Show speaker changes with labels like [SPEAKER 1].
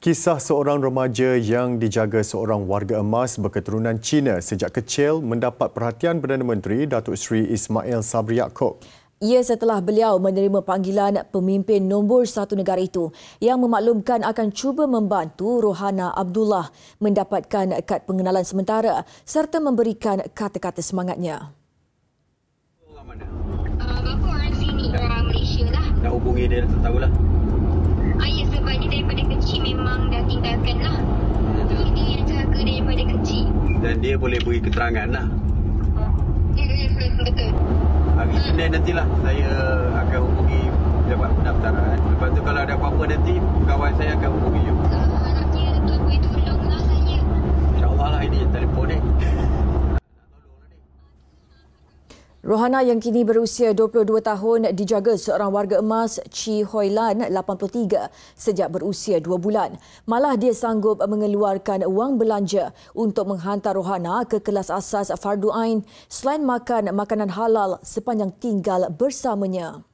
[SPEAKER 1] Kisah seorang remaja yang dijaga seorang warga emas berketurunan Cina sejak kecil mendapat perhatian Perdana Menteri Datuk Seri Ismail
[SPEAKER 2] Sabri Yaakob. Ia setelah beliau menerima panggilan pemimpin nombor satu negara itu yang memaklumkan akan cuba membantu Rohana Abdullah mendapatkan kad pengenalan sementara serta memberikan kata-kata semangatnya. Uh,
[SPEAKER 3] orang sini, orang Malaysia lah. Nak hubungi dia, tak tahulah
[SPEAKER 4] tinggalkan lah Ini yang jaga daripada kecil
[SPEAKER 5] Dan dia boleh beri keterangan lah Betul Hari hmm. Senin nantilah saya akan hubungi dapat pendaftaran Lepas tu kalau ada apa-apa nanti kawan saya akan hubungi you Harapnya
[SPEAKER 4] ah, tu boleh tolonglah saya
[SPEAKER 5] InsyaAllah lah ini telefon ni
[SPEAKER 2] Rohana yang kini berusia 22 tahun dijaga seorang warga emas Chi Hoi Lan 83 sejak berusia 2 bulan. Malah dia sanggup mengeluarkan wang belanja untuk menghantar Rohana ke kelas asas Fardu Ain selain makan makanan halal sepanjang tinggal bersamanya.